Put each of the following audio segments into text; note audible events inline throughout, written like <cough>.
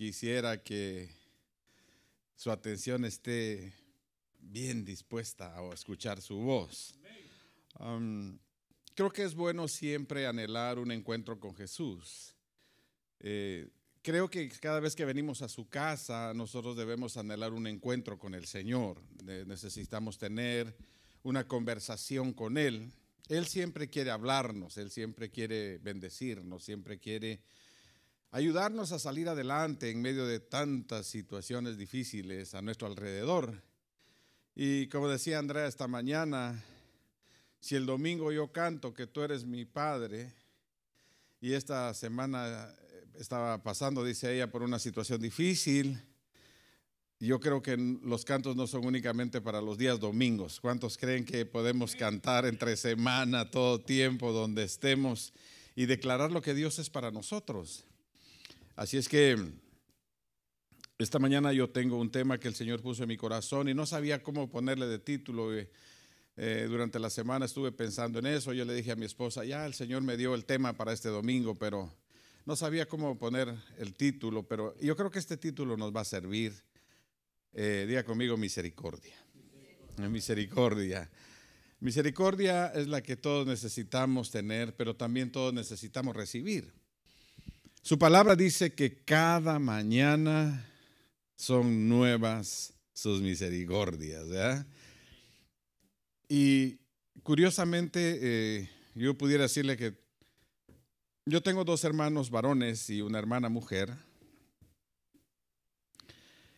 quisiera que su atención esté bien dispuesta a escuchar su voz. creo que es bueno siempre anhelar un encuentro con Jesús. Eh, creo que cada vez que venimos a su casa, nosotros debemos anhelar un encuentro con el Señor. necesitamos tener una conversación con Él. Él siempre quiere hablarnos, Él siempre quiere bendecirnos, siempre quiere ayudarnos a salir adelante en medio de tantas situaciones difíciles a nuestro alrededor. Y como decía Andrea esta mañana, si el domingo yo canto que tú eres mi padre, y esta semana eh, estaba pasando, dice ella, por una situación difícil, yo creo que los cantos no son únicamente para los días domingos. ¿Cuántos creen que podemos cantar entre semana, todo tiempo, donde estemos, y declarar lo que Dios es para nosotros? Así es que esta mañana yo tengo un tema que el Señor puso en mi corazón y no sabía cómo ponerle de título. Eh, eh, durante la semana estuve pensando en eso. Yo le dije a mi esposa, ya el Señor me dio el tema para este domingo, pero no sabía cómo poner el título. Pero yo creo que este título nos va a servir. Eh, diga conmigo misericordia. Misericordia. Misericordia es la que todos necesitamos tener, pero también todos necesitamos recibir. Su palabra dice que cada mañana son nuevas sus misericordias. ¿verdad? Y curiosamente, eh, yo pudiera decirle que yo tengo dos hermanos varones y una hermana mujer.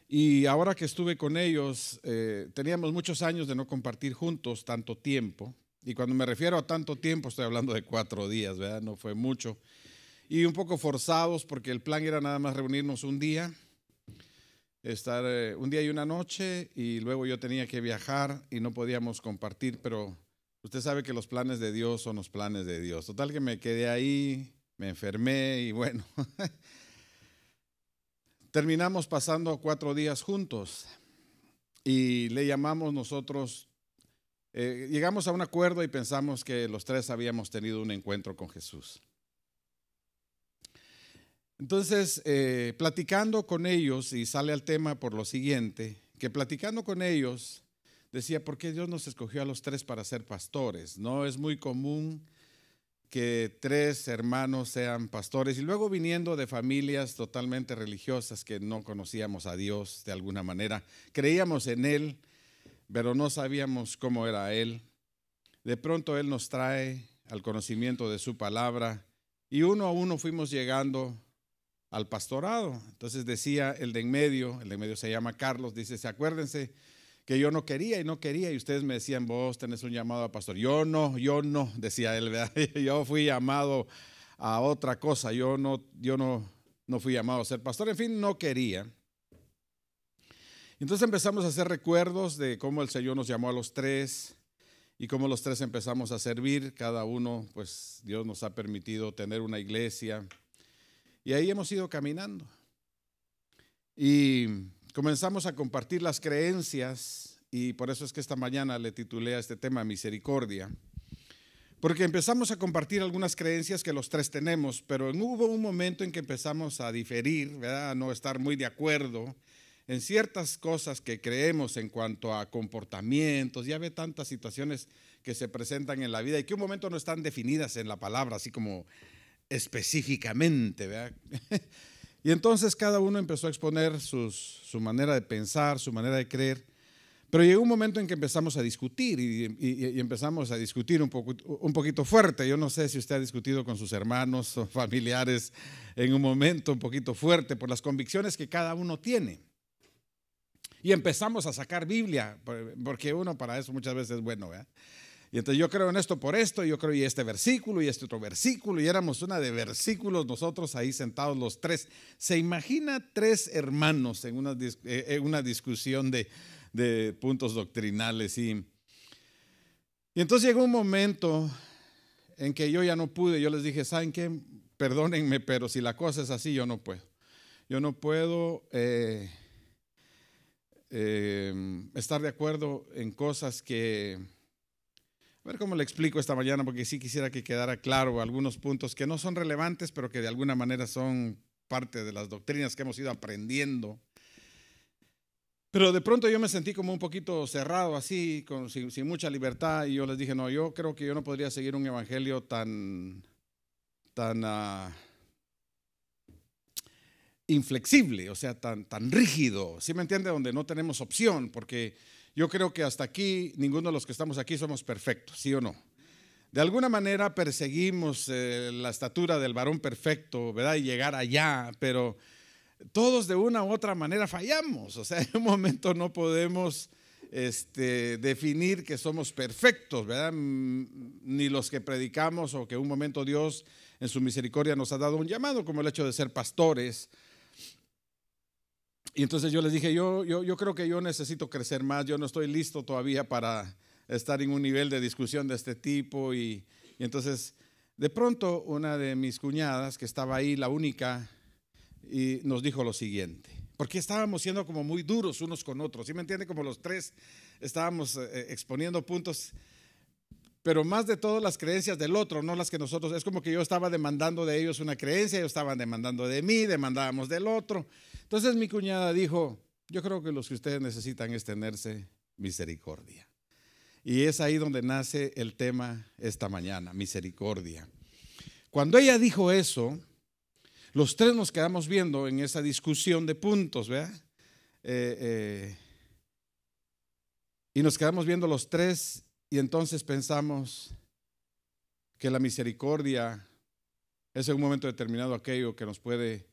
Y ahora que estuve con ellos, eh, teníamos muchos años de no compartir juntos tanto tiempo. Y cuando me refiero a tanto tiempo, estoy hablando de cuatro días, ¿verdad? No fue mucho y un poco forzados porque el plan era nada más reunirnos un día, estar eh, un día y una noche y luego yo tenía que viajar y no podíamos compartir, pero usted sabe que los planes de Dios son los planes de Dios. Total que me quedé ahí, me enfermé y bueno, <laughs> terminamos pasando cuatro días juntos y le llamamos nosotros eh, llegamos a un acuerdo y pensamos que los tres habíamos tenido un encuentro con Jesús. Entonces, eh, platicando con ellos, y sale al tema por lo siguiente, que platicando con ellos, decía, ¿por qué Dios nos escogió a los tres para ser pastores? No es muy común que tres hermanos sean pastores y luego viniendo de familias totalmente religiosas que no conocíamos a Dios de alguna manera, creíamos en Él, pero no sabíamos cómo era Él. De pronto Él nos trae al conocimiento de su palabra y uno a uno fuimos llegando al pastorado. Entonces decía el de en medio, el de en medio se llama Carlos, dice, ¿se acuérdense? que yo no quería y no quería y ustedes me decían, vos tenés un llamado a pastor. Yo no, yo no, decía él, <laughs> yo fui llamado a otra cosa, yo no, yo no, no fui llamado a ser pastor, en fin, no quería. Entonces empezamos a hacer recuerdos de cómo el Señor nos llamó a los tres y cómo los tres empezamos a servir, cada uno, pues Dios nos ha permitido tener una iglesia, y ahí hemos ido caminando. Y comenzamos a compartir las creencias y por eso es que esta mañana le titulé a este tema Misericordia. Porque empezamos a compartir algunas creencias que los tres tenemos, pero hubo un momento en que empezamos a diferir, ¿verdad? a no estar muy de acuerdo en ciertas cosas que creemos en cuanto a comportamientos. Ya ve tantas situaciones que se presentan en la vida y que un momento no están definidas en la palabra, así como específicamente, ¿verdad? <laughs> y entonces cada uno empezó a exponer sus, su manera de pensar, su manera de creer. Pero llegó un momento en que empezamos a discutir y, empezamos a discutir un, poco, un poquito fuerte. Yo no sé si usted ha discutido con sus hermanos o <laughs> familiares en un momento un poquito fuerte por las convicciones que cada uno tiene. Y empezamos a sacar Biblia, porque uno para eso muchas veces es bueno. ¿verdad? Y entonces yo creo en esto por esto, yo creo y este versículo y este otro versículo, y éramos una de versículos nosotros ahí sentados los tres. ¿Se imagina tres hermanos en una, eh, eh, una discusión de, puntos doctrinales? Y, y entonces llegó un momento en que yo ya no pude, yo les dije, ¿saben qué? Perdónenme, pero si la cosa es así, yo no puedo. Yo no puedo... Eh, estar de acuerdo en cosas que, a ver cómo le explico esta mañana, porque sí quisiera que quedara claro algunos puntos que no son relevantes, pero que de alguna manera son parte de las doctrinas que hemos ido aprendiendo. Pero de pronto yo me sentí como un poquito cerrado, así, sin, mucha libertad, y yo les dije, no, yo creo que yo no podría seguir un evangelio tan, tan ah, inflexible, o sea, tan, tan rígido, ¿sí me entiende? Donde no tenemos opción, porque yo creo que hasta aquí ninguno de los que estamos aquí somos perfectos, ¿sí o no? De alguna manera perseguimos eh, la estatura del varón perfecto, ¿verdad? Y llegar allá, pero todos de una u otra manera fallamos. O sea, en un momento no podemos este, definir que somos perfectos, ¿verdad? Mm, ni los que predicamos o que un momento Dios en su misericordia nos ha dado un llamado, como el hecho de ser pastores y entonces yo les dije, yo, yo, yo creo que yo necesito crecer más, yo no estoy listo todavía para estar en un nivel de discusión de este tipo. Y, entonces, de pronto, una de mis cuñadas, que estaba ahí, la única, y nos dijo lo siguiente, porque estábamos siendo como muy duros unos con otros, ¿sí me entiende? Como los tres estábamos eh, exponiendo puntos pero más de todo las creencias del otro, no las que nosotros. Es como que yo estaba demandando de ellos una creencia, ellos estaban demandando de mí, demandábamos del otro. Entonces mi cuñada dijo, yo creo que los que ustedes necesitan es tenerse misericordia. Y es ahí donde nace el tema esta mañana, misericordia. Cuando ella dijo eso, los tres nos quedamos viendo en esa discusión de puntos, ¿verdad? Eh, eh, y nos quedamos viendo los tres y entonces pensamos que la misericordia es en un momento determinado aquello que nos puede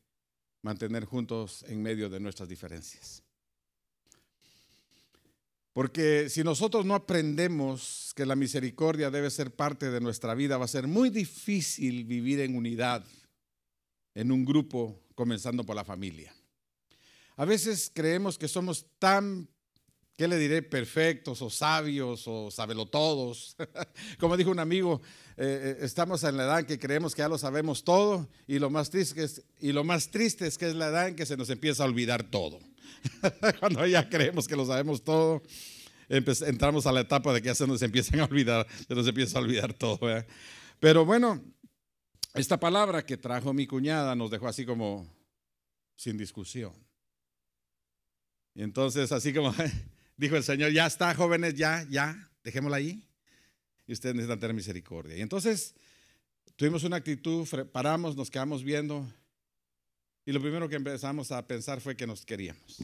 mantener juntos en medio de nuestras diferencias. Porque si nosotros no aprendemos que la misericordia debe ser parte de nuestra vida, va a ser muy difícil vivir en unidad, en un grupo, comenzando por la familia. A veces creemos que somos tan ¿Qué le diré? Perfectos o sabios o todos. <laughs> Como dijo un amigo, eh, eh, estamos en la edad en que creemos que ya lo sabemos todo y lo más triste es, y lo más triste que es la edad en que se nos empieza a olvidar todo. <laughs> Cuando ya creemos que lo sabemos todo, entramos a la etapa de que ya se nos empiezan a olvidar, se nos empieza a olvidar todo. ¿eh? Pero bueno, esta palabra que trajo mi cuñada nos dejó así como sin discusión. Y entonces así como <laughs> Dijo el Señor, ya está, jóvenes, ya, ya, dejémosla ahí. Y ustedes necesitan tener misericordia. Y entonces tuvimos una actitud, paramos, nos quedamos viendo. Y lo primero que empezamos a pensar fue que nos queríamos.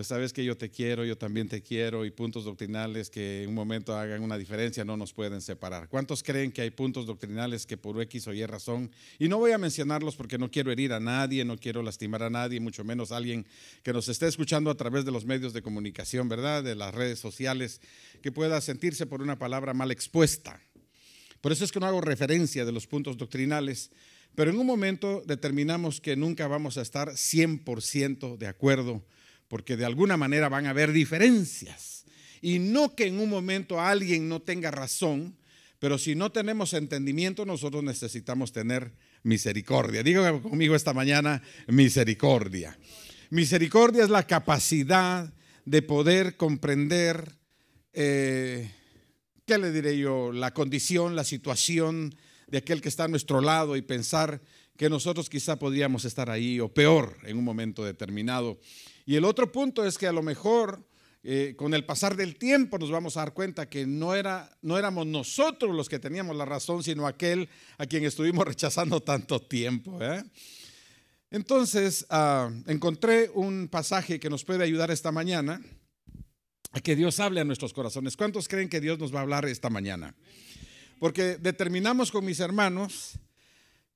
Sabes que yo te quiero, yo también te quiero y puntos doctrinales que en un momento hagan una diferencia no nos pueden separar. ¿Cuántos creen que hay puntos doctrinales que por X o Y razón, y no voy a mencionarlos porque no quiero herir a nadie, no quiero lastimar a nadie, mucho menos a alguien que nos esté escuchando a través de los medios de comunicación, ¿verdad? De las redes sociales, que pueda sentirse por una palabra mal expuesta. Por eso es que no hago referencia de los puntos doctrinales, pero en un momento determinamos que nunca vamos a estar 100% de acuerdo porque de alguna manera van a haber diferencias. Y no que en un momento alguien no tenga razón, pero si no tenemos entendimiento, nosotros necesitamos tener misericordia. digo conmigo esta mañana, misericordia. Misericordia es la capacidad de poder comprender, eh, ¿qué le diré yo?, la condición, la situación de aquel que está a nuestro lado y pensar que nosotros quizá podríamos estar ahí o peor en un momento determinado. Y el otro punto es que a lo mejor eh, con el pasar del tiempo nos vamos a dar cuenta que no, era, no éramos nosotros los que teníamos la razón, sino aquel a quien estuvimos <laughs> rechazando tanto tiempo. ¿eh? Entonces, ah, encontré un pasaje que nos puede ayudar esta mañana a que Dios hable a nuestros corazones. ¿Cuántos creen que Dios nos va a hablar esta mañana? Porque determinamos con mis hermanos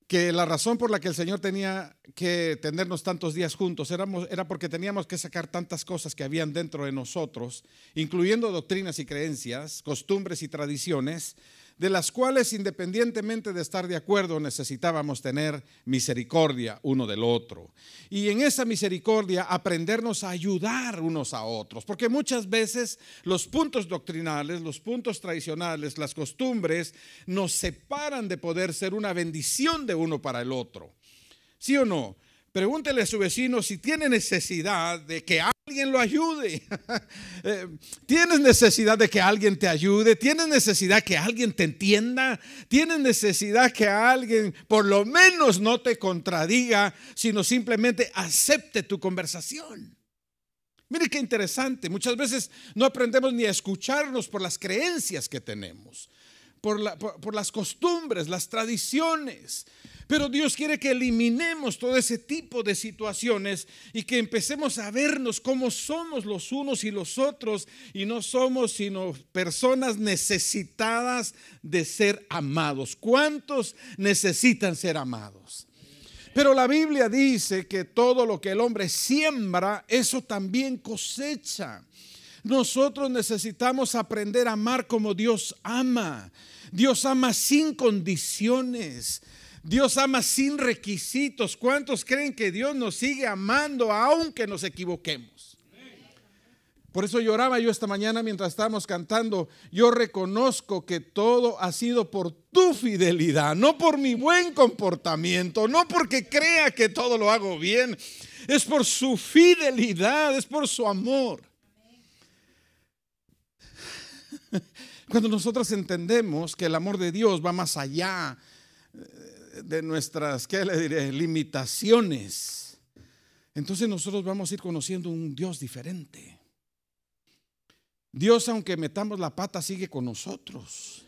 que la razón por la que el Señor tenía que tenernos tantos días juntos era porque teníamos que sacar tantas cosas que habían dentro de nosotros, incluyendo doctrinas y creencias, costumbres y tradiciones, de las cuales independientemente de estar de acuerdo necesitábamos tener misericordia uno del otro. Y en esa misericordia aprendernos a ayudar unos a otros, porque muchas veces los puntos doctrinales, los puntos tradicionales, las costumbres nos separan de poder ser una bendición de uno para el otro. ¿Sí o no? Pregúntele a su vecino si tiene necesidad de que alguien lo ayude. <laughs> Eh, ¿Tienes necesidad de que alguien te ayude? ¿Tienes necesidad que alguien te entienda? ¿Tienes necesidad que alguien por lo menos no te contradiga, sino simplemente acepte tu conversación? Mire qué interesante. Muchas veces no aprendemos ni a escucharnos por las creencias que tenemos por, las costumbres, las tradiciones. Pero Dios quiere que eliminemos todo ese tipo de situaciones y que empecemos a vernos como somos los unos y los otros y no somos sino personas necesitadas de ser amados. ¿Cuántos necesitan ser amados? Pero la Biblia dice que todo lo que el hombre siembra, eso también cosecha. Nosotros necesitamos aprender a amar como Dios ama. Dios ama sin condiciones. Dios ama sin requisitos. ¿Cuántos creen que Dios nos sigue amando aunque nos equivoquemos? Por eso lloraba yo esta mañana mientras estábamos cantando. Yo reconozco que todo ha sido por tu fidelidad, no por mi buen comportamiento, no porque crea que todo lo hago bien. Es por su fidelidad, es por su amor. Cuando nosotros entendemos que el amor de Dios va más allá eh, de nuestras, limitaciones, entonces nosotros vamos a ir conociendo un Dios diferente. Dios, aunque metamos la pata, sigue con nosotros.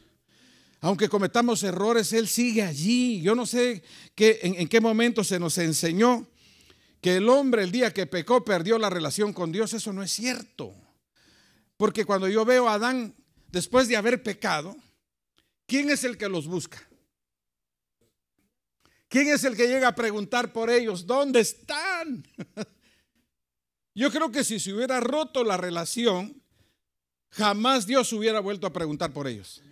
Aunque cometamos errores, Él sigue allí. Yo no sé en, en qué momento se nos enseñó que el hombre el día que pecó perdió la relación con Dios. Eso no es cierto. Porque cuando yo veo a Adán después de haber pecado, ¿quién es el que los busca? ¿Quién es el que llega a preguntar por ellos? ¿Dónde están? <laughs> Yo creo que si se hubiera roto la relación, jamás Dios hubiera vuelto a preguntar por ellos.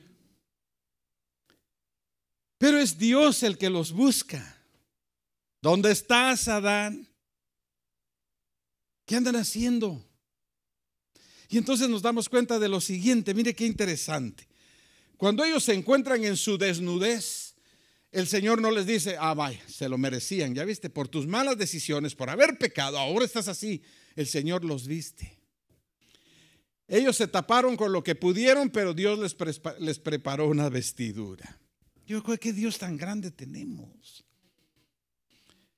Pero es Dios el que los busca. ¿Dónde estás, Adán? ¿Qué andan haciendo? Y entonces nos damos cuenta de lo siguiente, mire qué interesante. Cuando ellos se encuentran en su desnudez, el Señor no les dice, ah, vaya, se lo merecían, ya viste, por tus malas decisiones, por haber pecado, ahora estás así. El Señor los viste. Ellos se taparon con lo que pudieron, pero Dios les, les preparó una vestidura. Yo creo que Dios tan grande tenemos.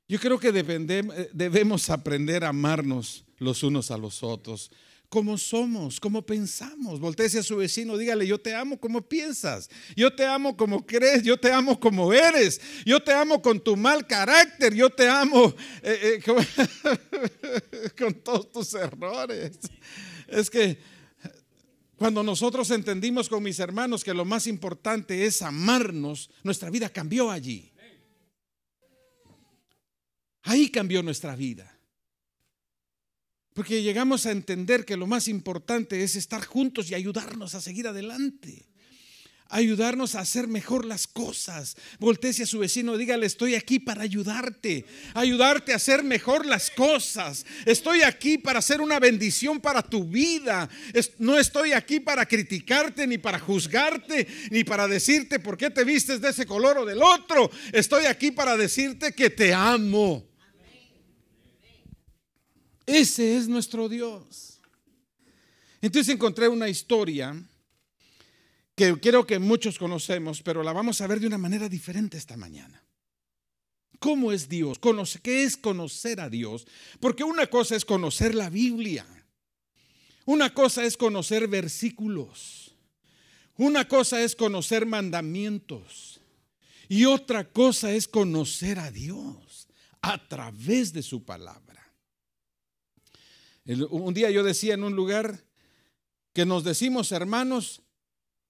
Yo creo que eh, debemos aprender a amarnos los unos a los otros cómo somos, cómo pensamos. Voltece a su vecino, dígale, yo te amo como piensas, yo te amo como crees, yo te amo como eres, yo te amo con tu mal carácter, yo te amo eh, eh, <laughs> con todos tus errores. Es que cuando nosotros entendimos con mis hermanos que lo más importante es amarnos, nuestra vida cambió allí. Ahí cambió nuestra vida. Porque llegamos a entender que lo más importante es estar juntos y ayudarnos a seguir adelante. Ayudarnos a hacer mejor las cosas. Voltese a su vecino, dígale, estoy aquí para ayudarte. Ayudarte a hacer mejor las cosas. Estoy aquí para hacer una bendición para tu vida. No estoy aquí para criticarte, ni para juzgarte, ni para decirte por qué te vistes de ese color o del otro. Estoy aquí para decirte que te amo ese es nuestro Dios. Entonces encontré una historia que creo que muchos conocemos, pero la vamos a ver de una manera diferente esta mañana. ¿Cómo es Dios? ¿Qué es conocer a Dios? Porque una cosa es conocer la Biblia. Una cosa es conocer versículos. Una cosa es conocer mandamientos. Y otra cosa es conocer a Dios a través de su palabra. Un día yo decía en un lugar que nos decimos hermanos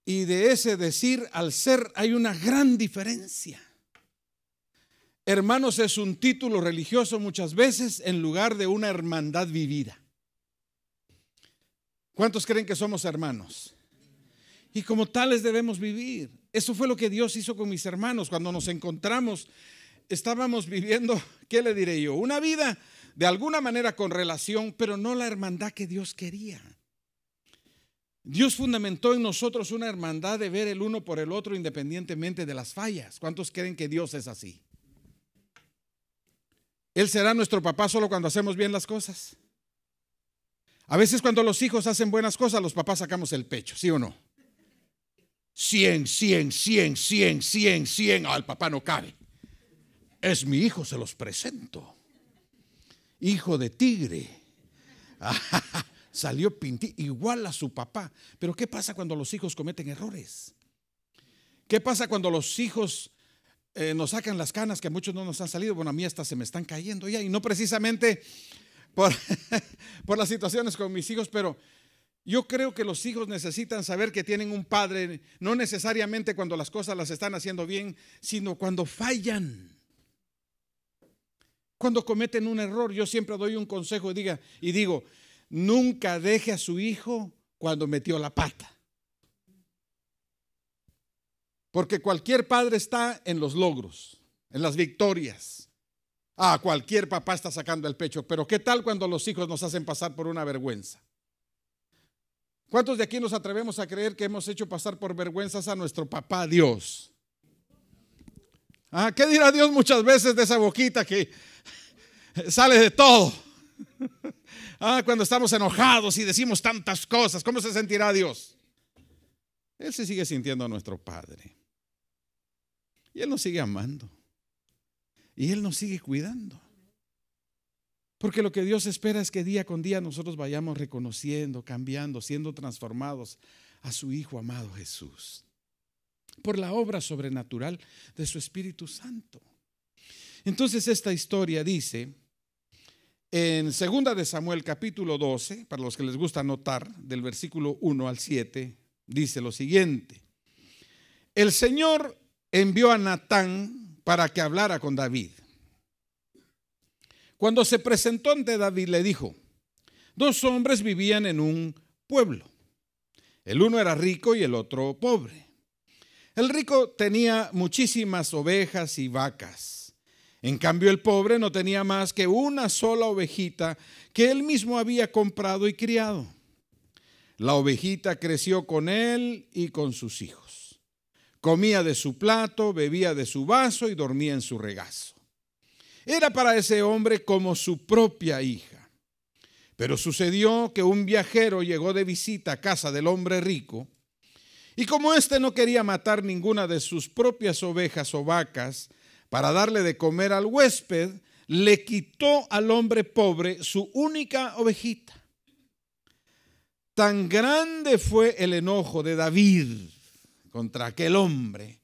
y de ese decir al ser hay una gran diferencia. Hermanos es un título religioso muchas veces en lugar de una hermandad vivida. ¿Cuántos creen que somos hermanos? Y como tales debemos vivir. Eso fue lo que Dios hizo con mis hermanos. Cuando nos encontramos, estábamos viviendo, ¿qué le diré yo? Una vida de alguna manera con relación, pero no la hermandad que Dios quería. Dios fundamentó en nosotros una hermandad de ver el uno por el otro independientemente de las fallas. ¿Cuántos creen que Dios es así? Él será nuestro papá solo cuando hacemos bien las cosas. A veces cuando los hijos hacen buenas cosas, los papás sacamos el pecho, ¿sí o no? 100, 100, 100, 100, 100, 100. al papá no cabe. Es mi hijo, se los presento hijo de tigre. <laughs> salió pinti, igual a su papá. Pero ¿qué pasa cuando los hijos cometen errores? ¿Qué pasa cuando los hijos eh, nos sacan las canas que a muchos no nos han salido? Bueno, a mí estas se me están cayendo ya, y no precisamente por, <laughs> por las situaciones con mis hijos, pero yo creo que los hijos necesitan saber que tienen un padre, no necesariamente cuando las cosas las están haciendo bien, sino cuando fallan. Cuando cometen un error, yo siempre doy un consejo y, diga, y digo, nunca deje a su hijo cuando metió la pata. Porque cualquier padre está en los logros, en las victorias. Ah, cualquier papá está sacando el pecho, pero ¿qué tal cuando los hijos nos hacen pasar por una vergüenza? ¿Cuántos de aquí nos atrevemos a creer que hemos hecho pasar por vergüenzas a nuestro papá Dios? Ah, ¿Qué dirá Dios muchas veces de esa boquita que sale de todo. Ah, cuando estamos enojados y decimos tantas cosas, ¿cómo se sentirá Dios? Él se sigue sintiendo a nuestro Padre. Y Él nos sigue amando. Y Él nos sigue cuidando. Porque lo que Dios espera es que día con día nosotros vayamos reconociendo, cambiando, siendo transformados a su Hijo amado Jesús. Por la obra sobrenatural de su Espíritu Santo. Entonces esta historia dice en segunda de Samuel capítulo 12, para los que les gusta anotar, del versículo 1 al 7, dice lo siguiente. El Señor envió a Natán para que hablara con David. Cuando se presentó ante David le dijo, dos hombres vivían en un pueblo. El uno era rico y el otro pobre. El rico tenía muchísimas ovejas y vacas en cambio, el pobre no tenía más que una sola ovejita que él mismo había comprado y criado. La ovejita creció con él y con sus hijos. Comía de su plato, bebía de su vaso y dormía en su regazo. Era para ese hombre como su propia hija. Pero sucedió que un viajero llegó de visita a casa del hombre rico, y como éste no quería matar ninguna de sus propias ovejas o vacas, para darle de comer al huésped, le quitó al hombre pobre su única ovejita. Tan grande fue el enojo de David contra aquel hombre.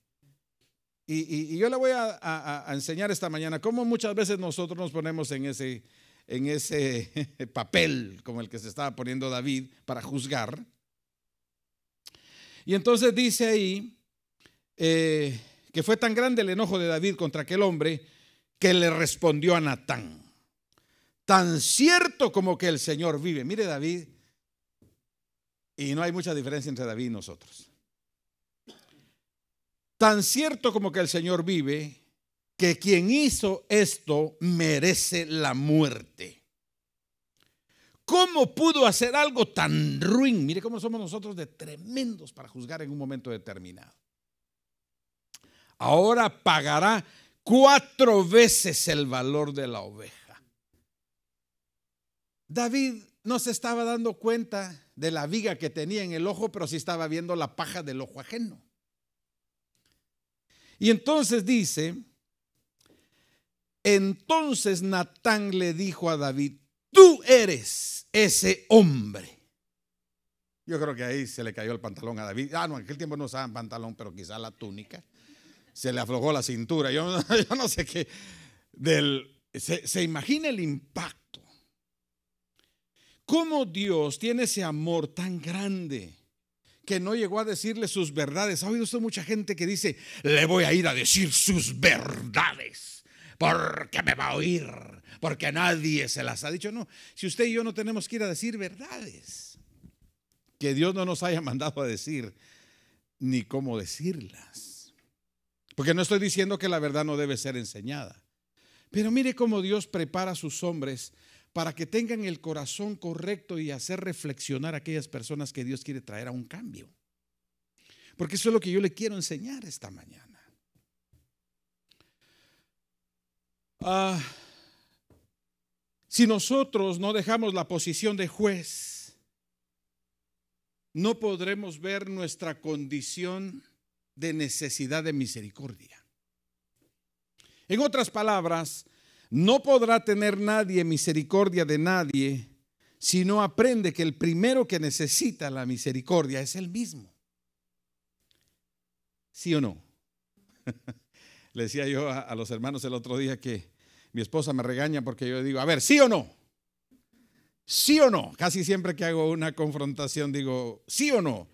Y, yo le voy a, enseñar esta mañana cómo muchas veces nosotros nos ponemos en ese, en ese <laughs> papel como el que se estaba poniendo David para juzgar. Y entonces dice ahí, eh, que fue tan grande el enojo de David contra aquel hombre que le respondió a Natán. Tan cierto como que el Señor vive. Mire David, y no hay mucha diferencia entre David y nosotros. Tan cierto como que el Señor vive, que quien hizo esto merece la muerte. ¿Cómo pudo hacer algo tan ruin? Mire cómo somos nosotros de tremendos para juzgar en un momento determinado ahora pagará cuatro veces el valor de la oveja. David no se estaba dando cuenta de la viga que tenía en el ojo, pero sí estaba viendo la paja del ojo ajeno. Y entonces dice, entonces Natán le dijo a David, tú eres ese hombre. Yo creo que ahí se le cayó el pantalón a David. Ah, no, en aquel tiempo no usaban pantalón, pero quizá la túnica se le aflojó la cintura, yo, <laughs> no sé qué. Del, se, imagina el impacto. ¿Cómo Dios tiene ese amor tan grande? que no llegó a decirle sus verdades. ¿Ha oído usted mucha gente que dice, le voy a ir a decir sus verdades? Porque me va a oír, porque nadie se las ha dicho. No, si usted y yo no tenemos que ir a decir verdades, que Dios no nos haya mandado a decir, ni cómo decirlas. Porque no estoy diciendo que la verdad no debe ser enseñada. Pero mire cómo Dios prepara a sus hombres para que tengan el corazón correcto y hacer reflexionar a aquellas personas que Dios quiere traer a un cambio. Porque eso es lo que yo le quiero enseñar esta mañana. Ah, si nosotros no dejamos la posición de juez, no podremos ver nuestra condición de necesidad de misericordia. En otras palabras, no podrá tener nadie misericordia de nadie si no aprende que el primero que necesita la misericordia es el mismo. ¿Sí o no? <laughs> Le decía yo a, a, los hermanos el otro día que mi esposa me regaña porque yo digo, a ver, ¿sí o no? ¿Sí o no? Casi siempre que hago una confrontación digo, ¿sí o no?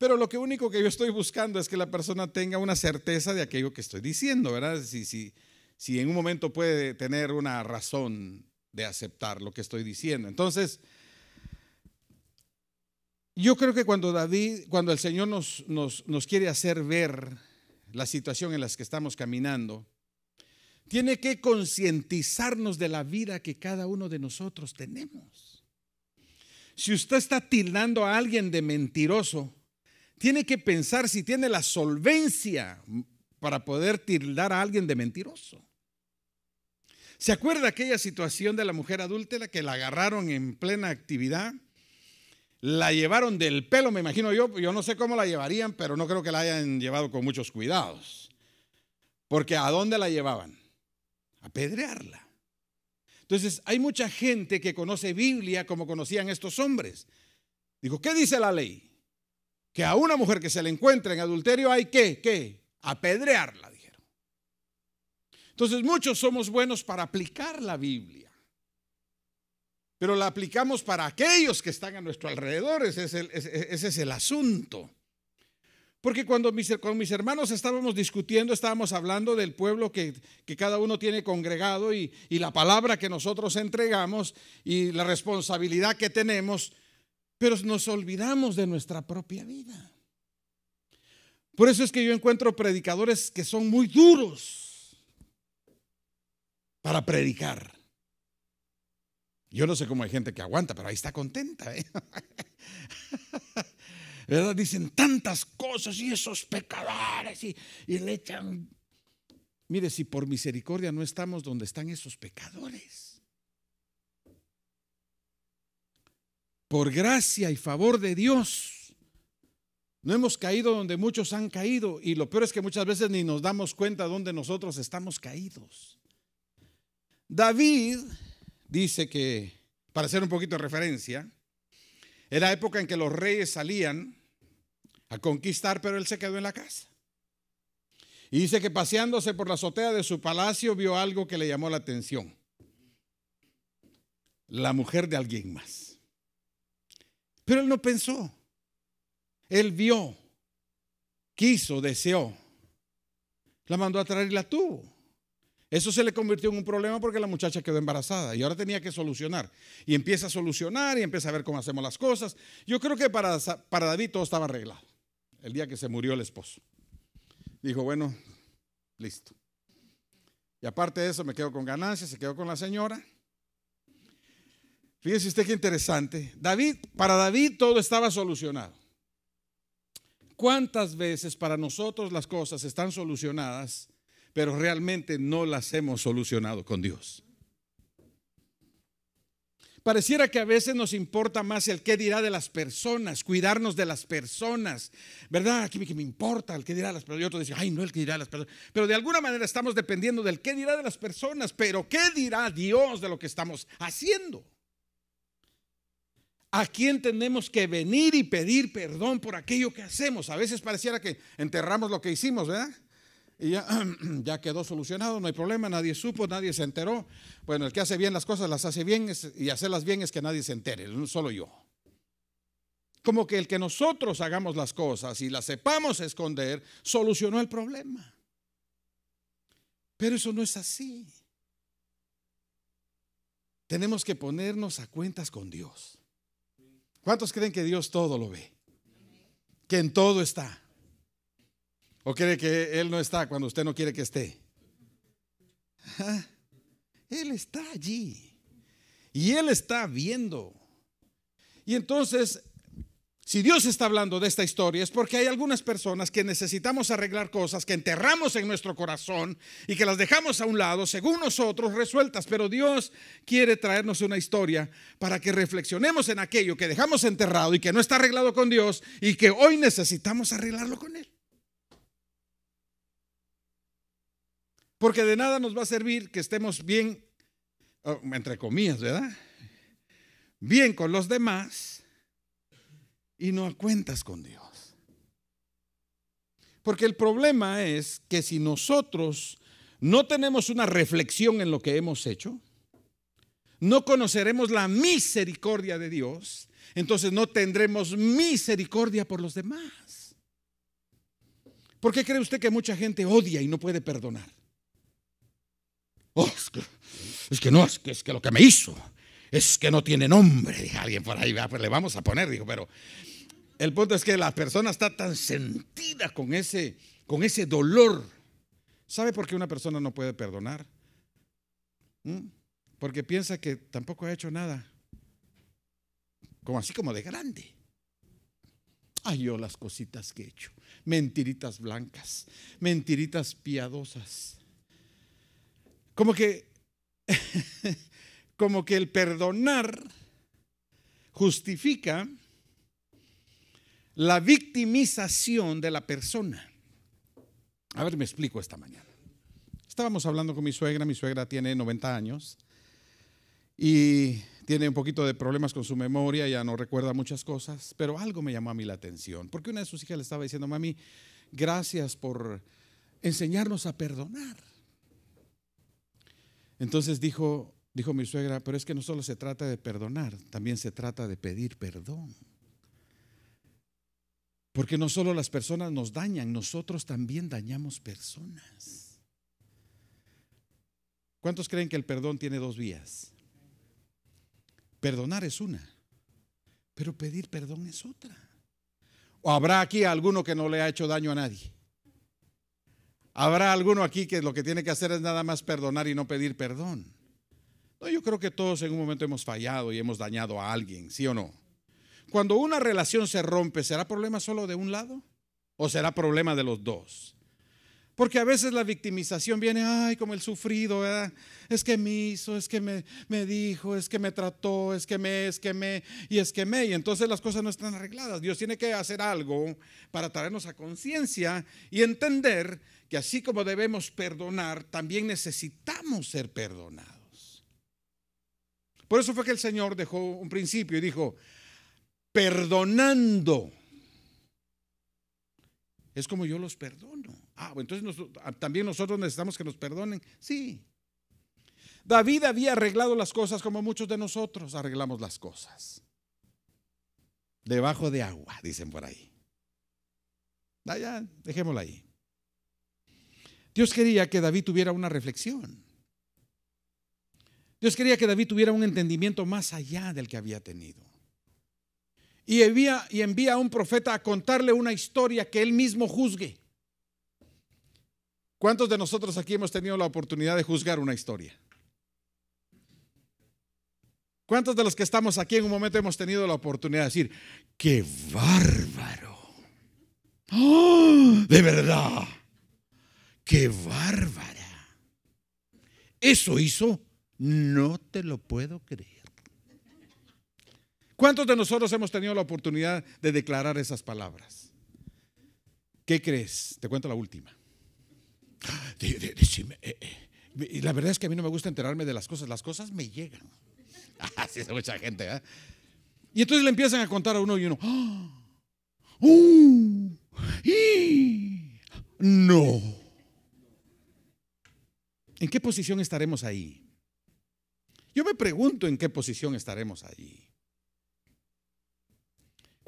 Pero lo que único que yo estoy buscando es que la persona tenga una certeza de aquello que estoy diciendo, ¿verdad? Si, en un momento puede tener una razón de aceptar lo que estoy diciendo. Entonces, yo creo que cuando David, cuando el Señor nos, nos quiere hacer ver la situación en la que estamos caminando, tiene que concientizarnos de la vida que cada uno de nosotros tenemos. Si usted está tildando a alguien de mentiroso, tiene que pensar si tiene la solvencia para poder tildar a alguien de mentiroso. ¿Se acuerda aquella situación de la mujer adúltera que la agarraron en plena actividad? La llevaron del pelo, me imagino yo, yo no sé cómo la llevarían, pero no creo que la hayan llevado con muchos cuidados. Porque ¿a dónde la llevaban? A pedrearla. Entonces, hay mucha gente que conoce Biblia como conocían estos hombres. Digo, ¿qué dice la ley? que a una mujer que se le encuentra en adulterio hay que, Apedrearla, dijeron. Entonces muchos somos buenos para aplicar la Biblia, pero la aplicamos para aquellos que están a nuestro alrededor, ese es el, asunto. Porque cuando mis, con mis hermanos estábamos discutiendo, estábamos hablando del pueblo que, cada uno tiene congregado y la palabra que nosotros entregamos y la responsabilidad que tenemos, pero nos olvidamos de nuestra propia vida. Por eso es que yo encuentro predicadores que son muy duros para predicar. Yo no sé cómo hay gente que aguanta, pero ahí está contenta. ¿eh? <laughs> ¿Verdad? Dicen tantas cosas y esos pecadores y le echan... Mire, si por misericordia no estamos donde están esos pecadores. por gracia y favor de Dios. No hemos caído donde muchos han caído y lo peor es que muchas veces ni nos damos cuenta donde nosotros estamos caídos. David dice que, para hacer un poquito de referencia, era época en que los reyes salían a conquistar, pero él se quedó en la casa. Y dice que paseándose por la azotea de su palacio vio algo que le llamó la atención. La mujer de alguien más. Pero él no pensó. Él vio, quiso, deseó. La mandó a traer y la tuvo. Eso se le convirtió en un problema porque la muchacha quedó embarazada y ahora tenía que solucionar. Y empieza a solucionar y empieza a ver cómo hacemos las cosas. Yo creo que para, para David todo estaba arreglado. El día que se murió el esposo. Dijo, bueno, listo. Y aparte de eso me quedo con ganancias, se quedó con la señora Fíjese usted qué interesante. David, para David todo estaba solucionado. ¿Cuántas veces para nosotros las cosas están solucionadas, pero realmente no las hemos solucionado con Dios? Pareciera que a veces nos importa más el qué dirá de las personas, cuidarnos de las personas, ¿verdad? Aquí me, importa el qué dirá de las personas. Y otro dice, ay, no el qué dirá de las personas. Pero de alguna manera estamos dependiendo del qué dirá de las personas, pero qué dirá Dios de lo que estamos haciendo. ¿A quién tenemos que venir y pedir perdón por aquello que hacemos? A veces pareciera que enterramos lo que hicimos, ¿verdad? Y ya, <clears throat> ya, quedó solucionado, no hay problema, nadie supo, nadie se enteró. Bueno, el que hace bien las cosas las hace bien y hacerlas bien es que nadie se entere, solo yo. Como que el que nosotros hagamos las cosas y las sepamos esconder, solucionó el problema. Pero eso no es así. Tenemos que ponernos a cuentas con Dios. ¿Cuántos creen que Dios todo lo ve? Que en todo está. ¿O cree que Él no está cuando usted no quiere que esté? Él está allí. Y Él está viendo. Y entonces si Dios está hablando de esta historia es porque hay algunas personas que necesitamos arreglar cosas que enterramos en nuestro corazón y que las dejamos a un lado, según nosotros, resueltas. Pero Dios quiere traernos una historia para que reflexionemos en aquello que dejamos enterrado y que no está arreglado con Dios y que hoy necesitamos arreglarlo con Él. Porque de nada nos va a servir que estemos bien, oh, entre comillas, ¿verdad? Bien con los demás y no cuentas con Dios. Porque el problema es que si nosotros no tenemos una reflexión en lo que hemos hecho, no conoceremos la misericordia de Dios, entonces no tendremos misericordia por los demás. ¿Por qué cree usted que mucha gente odia y no puede perdonar? Oh, es, que, no, es que, es que lo que me hizo, es que no tiene nombre. Alguien por ahí va, pues le vamos a poner, dijo, pero el punto es que la persona está tan sentida con ese, con ese dolor. ¿Sabe por qué una persona no puede perdonar? ¿Mm? Porque piensa que tampoco ha hecho nada. Como así como de grande. Ay, yo las cositas que he hecho. Mentiritas blancas, mentiritas piadosas. Como que, <laughs> como que el perdonar justifica la victimización de la persona. A ver, me explico esta mañana. Estábamos hablando con mi suegra, mi suegra tiene 90 años y tiene un poquito de problemas con su memoria, ya no recuerda muchas cosas, pero algo me llamó a mí la atención, porque una de sus hijas le estaba diciendo, mami, gracias por enseñarnos a perdonar. Entonces dijo, dijo mi suegra, pero es que no solo se trata de perdonar, también se trata de pedir perdón. Porque no solo las personas nos dañan, nosotros también dañamos personas. ¿Cuántos creen que el perdón tiene dos vías? Perdonar es una, pero pedir perdón es otra. ¿O habrá aquí alguno que no le ha hecho daño a nadie? ¿Habrá alguno aquí que lo que tiene que hacer es nada más perdonar y no pedir perdón? No, yo creo que todos en un momento hemos fallado y hemos dañado a alguien, ¿sí o no? Cuando una relación se rompe, ¿será problema solo de un lado? ¿O será problema de los dos? Porque a veces la victimización viene, ay, como el sufrido, ¿verdad? Es que me hizo, es que me, me, dijo, es que me trató, es que me, es que me, y es que me. Y entonces las cosas no están arregladas. Dios tiene que hacer algo para traernos a conciencia y entender que así como debemos perdonar, también necesitamos ser perdonados. Por eso fue que el Señor dejó un principio y dijo, perdonando. Es como yo los perdono. Ah, entonces ah, también nosotros necesitamos que nos perdonen. Sí. David había arreglado las cosas como muchos de nosotros arreglamos las cosas. Debajo de agua, dicen por ahí. Ah, ya, ahí. Dios quería que David tuviera una reflexión. Dios quería que David tuviera un entendimiento más allá del que había tenido y envía, y envía a un profeta a contarle una historia que él mismo juzgue. ¿Cuántos de nosotros aquí hemos tenido la oportunidad de juzgar una historia? ¿Cuántos de los que estamos aquí en un momento hemos tenido la oportunidad de decir, qué bárbaro? ¡Ah! de verdad, qué bárbara. Eso hizo, no te lo puedo creer. ¿Cuántos de nosotros hemos tenido la oportunidad de declarar esas palabras? ¿Qué crees? Te cuento la última. Eh, eh. La verdad es que a mí no me gusta enterarme de las cosas, las cosas me llegan. Así <laughs> ah, es mucha gente. ¿eh? Y entonces le empiezan a contar a uno y uno. Ah, uh, ¡No! ¿En qué posición estaremos ahí? Yo me pregunto en qué posición estaremos allí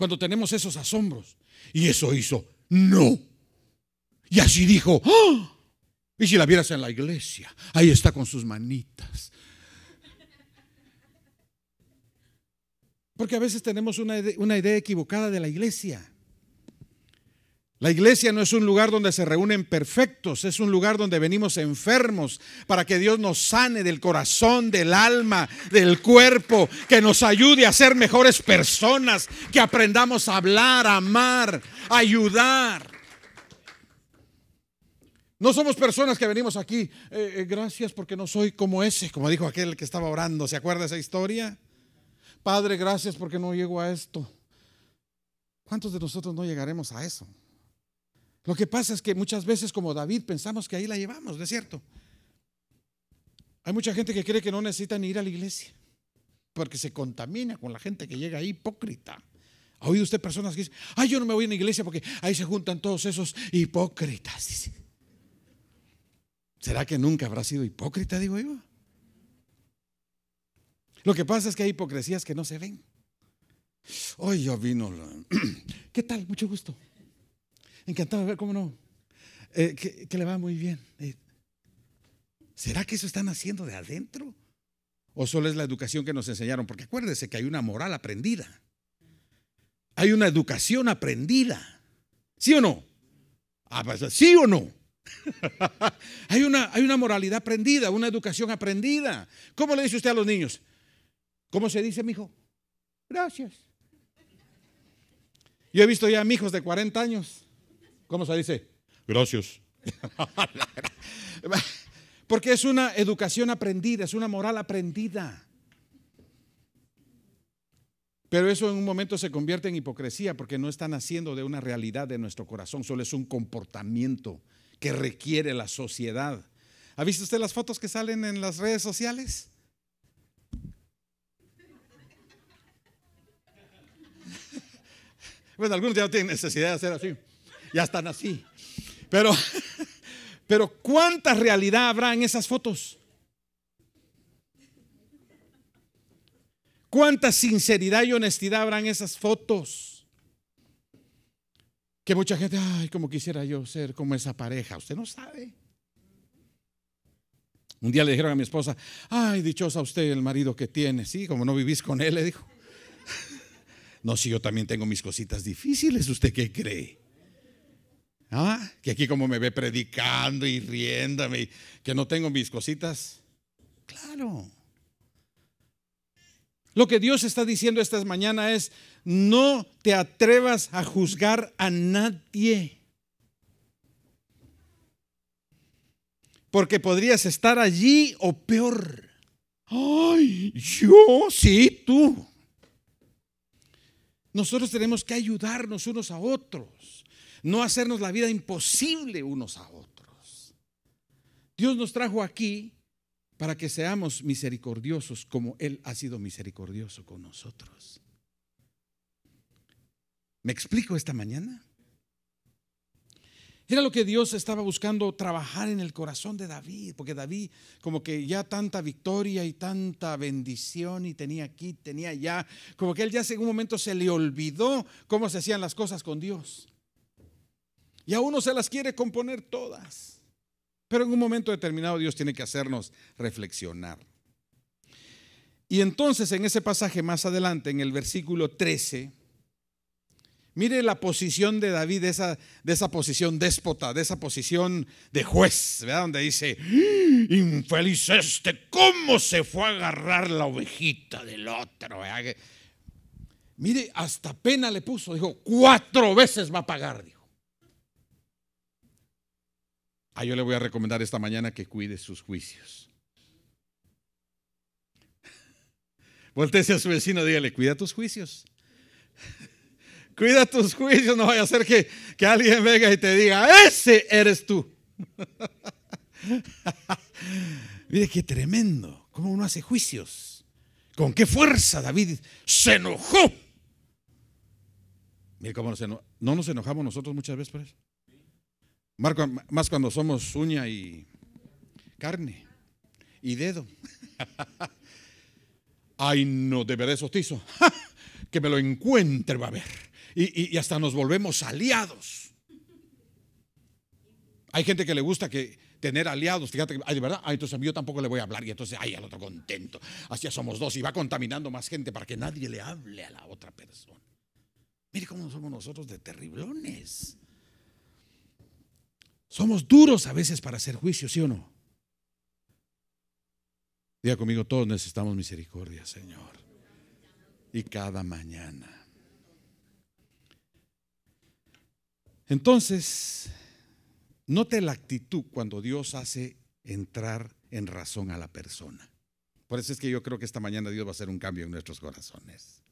cuando tenemos esos asombros. Y eso hizo, no. Y así dijo, ¡Ah! y si la vieras en la iglesia, ahí está con sus manitas. Porque a veces tenemos una, una idea equivocada de la iglesia. La iglesia no es un lugar donde se reúnen perfectos, es un lugar donde venimos enfermos para que Dios nos sane del corazón, del alma, del cuerpo, que nos ayude a ser mejores personas, que aprendamos a hablar, a amar, a ayudar. No somos personas que venimos aquí, eh, eh, gracias porque no soy como ese, como dijo aquel que estaba orando, ¿se acuerda esa historia? Padre, gracias porque no llego a esto. ¿Cuántos de nosotros no llegaremos a eso? Lo que pasa es que muchas veces como David pensamos que ahí la llevamos, de cierto? Hay mucha gente que cree que no necesita ni ir a la iglesia, porque se contamina con la gente que llega ahí hipócrita. ¿Ha oído usted personas que dicen, ay, yo no me voy a la iglesia porque ahí se juntan todos esos hipócritas? ¿Será que nunca habrá sido hipócrita, digo yo? Lo que pasa es que hay hipocresías que no se ven. Hoy yo vino, <clears throat> ¿qué tal? Mucho gusto. Encantado de ver, ¿cómo no? Eh, que, le va muy bien. Eh, ¿Será que eso están haciendo de adentro? ¿O solo es la educación que nos enseñaron? Porque acuérdese que hay una moral aprendida. Hay una educación aprendida. ¿Sí o no? Ah, pues, ¿Sí o no? <laughs> hay, una, hay una moralidad aprendida, una educación aprendida. ¿Cómo le dice usted a los niños? ¿Cómo se dice, mijo? Gracias. Yo he visto ya a hijos de 40 años ¿Cómo se dice? Gracias. <laughs> Porque es una educación aprendida, es una moral aprendida. Pero eso en un momento se convierte en hipocresía porque no están haciendo de una realidad de nuestro corazón, solo es un comportamiento que requiere la sociedad. ¿Ha visto usted las fotos que salen en las redes sociales? <laughs> Bueno, algunos ya no tienen necesidad de hacer así ya están así. Pero, <laughs> pero ¿cuánta realidad habrá en esas fotos? ¿Cuánta sinceridad y honestidad habrá en esas fotos? Que mucha gente, ay, como quisiera yo ser como esa pareja. Usted no sabe. Un día le dijeron a mi esposa, ay, dichosa usted el marido que tiene, sí, como no vivís con él, le dijo. <laughs> No, si yo también tengo mis cositas difíciles, ¿usted qué cree? Ah, que aquí como me ve predicando y riéndome, que no tengo mis cositas. Claro. Lo que Dios está diciendo esta mañana es, no te atrevas a juzgar a nadie. Porque podrías estar allí o peor. Ay, yo sí, tú. Nosotros tenemos que ayudarnos unos a otros no hacernos la vida imposible unos a otros. Dios nos trajo aquí para que seamos misericordiosos como Él ha sido misericordioso con nosotros. ¿Me explico esta mañana? Era lo que Dios estaba buscando trabajar en el corazón de David, porque David como que ya tanta victoria y tanta bendición y tenía aquí, tenía allá, como que él ya en un momento se le olvidó cómo se hacían las cosas con Dios. Y a uno se las quiere componer todas. Pero en un momento determinado Dios tiene que hacernos reflexionar. Y entonces en ese pasaje más adelante, en el versículo 13, mire la posición de David, de esa, de esa posición déspota, de esa posición de juez, Donde dice, ¡Ah, infeliz este, ¿cómo se fue a agarrar la ovejita del otro? Mire, hasta pena le puso, dijo, cuatro veces va a pagar. Ah, yo le voy a recomendar esta mañana que cuide sus juicios. <laughs> Voltese a su vecino, dígale, cuida tus juicios. <laughs> cuida tus juicios, no vaya a ser que, alguien venga y te diga, ese eres tú. <laughs> Mire qué tremendo, cómo uno hace juicios. Con qué fuerza David se enojó. Mire cómo nos no nos enojamos nosotros muchas veces por eso más cuando somos uña y carne y dedo. <laughs> Ay, no, de verdad sostizo. <laughs> que me lo encuentre, va a ver. Y, hasta nos volvemos aliados. Hay gente que le gusta que tener aliados, fíjate, ay, de verdad, ay, entonces yo tampoco le voy a hablar y entonces, ay, al otro contento. Así somos dos y va contaminando más gente para que nadie le hable a la otra persona. Mire cómo somos nosotros de terriblones. Somos duros a veces para hacer juicio, ¿sí o no? Diga conmigo, todos necesitamos misericordia, Señor. Y cada mañana. Entonces, note la actitud cuando Dios hace entrar en razón a la persona. Por eso es que yo creo que esta mañana Dios va a hacer un cambio en nuestros corazones.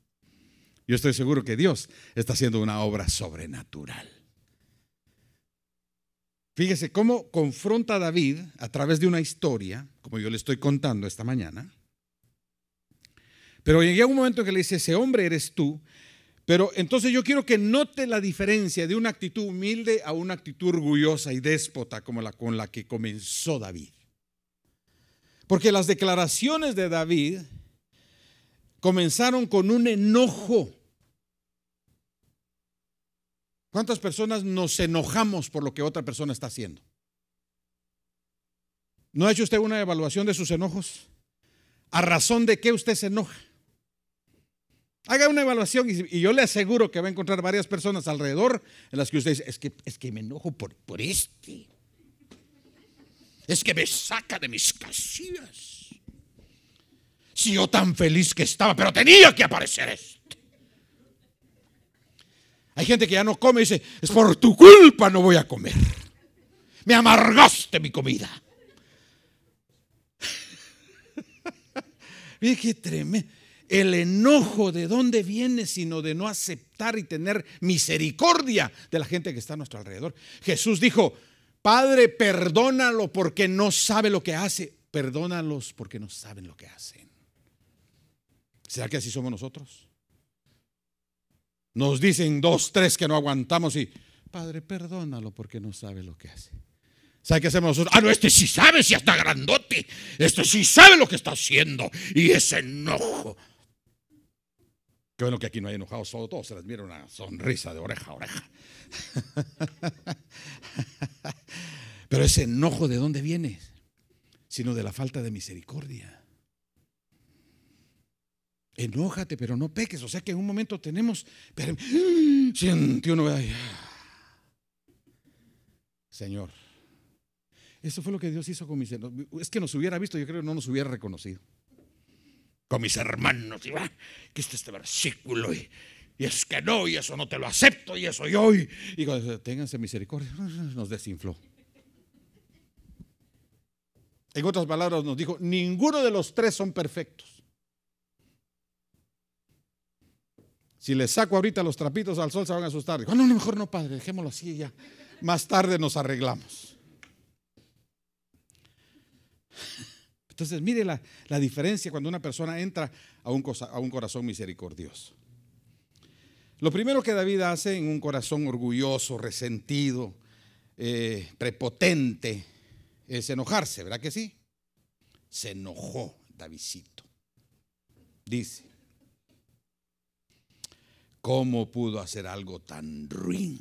Yo estoy seguro que Dios está haciendo una obra sobrenatural. Fíjese cómo confronta a David a través de una historia, como yo le estoy contando esta mañana. Pero llegué a un momento en que le dice, ese hombre eres tú. Pero entonces yo quiero que note la diferencia de una actitud humilde a una actitud orgullosa y déspota como la con la que comenzó David. Porque las declaraciones de David comenzaron con un enojo ¿Cuántas personas nos enojamos por lo que otra persona está haciendo? ¿No ha hecho usted una evaluación de sus enojos? ¿A razón de qué usted se enoja? Haga una evaluación y, yo le aseguro que va a encontrar varias personas alrededor en las que usted dice, es que, es que me enojo por, por este. Es que me saca de mis casillas. Si yo tan feliz que estaba, pero tenía que aparecer esto. Hay gente que ya no come y dice, es por tu culpa no voy a comer. Me amargaste mi comida. <laughs> Mire qué El enojo de dónde viene, sino de no aceptar y tener misericordia de la gente que está a nuestro alrededor. Jesús dijo, Padre, perdónalo porque no sabe lo que hace. Perdónalos porque no saben lo que hacen. ¿Será que así somos nosotros? Nos dicen dos, tres que no aguantamos y, Padre, perdónalo porque no sabe lo que hace. ¿Sabe qué hacemos nosotros? Ah, no, este sí sabe, si hasta grandote. Este sí sabe lo que está haciendo. Y ese enojo. Qué bueno que aquí no hay enojados, solo todos se les mira una sonrisa de oreja a oreja. <laughs> Pero ese enojo, ¿de dónde viene? Sino de la falta de misericordia enójate, pero no peques. O sea que en un momento tenemos, pero, ¡Ah! uno, ah. Señor, eso fue lo que Dios hizo con mis hermanos. Es que nos hubiera visto, yo creo que no nos hubiera reconocido. Con mis hermanos, y va, que está este versículo, y, es que no, y eso no te lo acepto, y eso yo, y, y ténganse misericordia, nos desinfló. En otras palabras, nos dijo: ninguno de los tres son perfectos. Si les saco ahorita los trapitos al sol, se van a asustar. Digo, ah, no, mejor no, padre, dejémoslo así ya. Más tarde nos arreglamos. Entonces, mire la, diferencia cuando una persona entra a un, a un corazón misericordioso. Lo primero que David hace en un corazón orgulloso, resentido, eh, prepotente, es enojarse, ¿verdad que sí? Se enojó Davidcito. Dice, ¿Cómo pudo hacer algo tan ruin?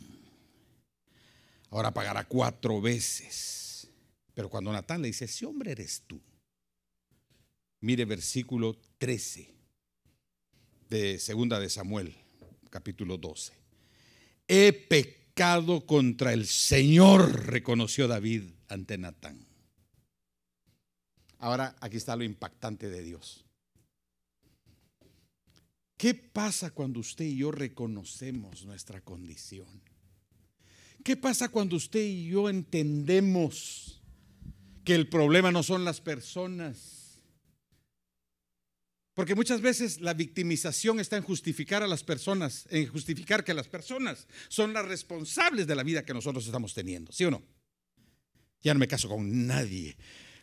Ahora pagará cuatro veces. Pero cuando Natán le dice, ese hombre eres tú. Mire versículo 13 de segunda de Samuel, capítulo 12. He pecado contra el Señor, reconoció David ante Natán. Ahora aquí está lo impactante de Dios. ¿Qué pasa cuando usted y yo reconocemos nuestra condición? ¿Qué pasa cuando usted y yo entendemos que el problema no son las personas? Porque muchas veces la victimización está en justificar a las personas, en justificar que las personas son las responsables de la vida que nosotros estamos teniendo, ¿sí o no? Ya no me caso con nadie.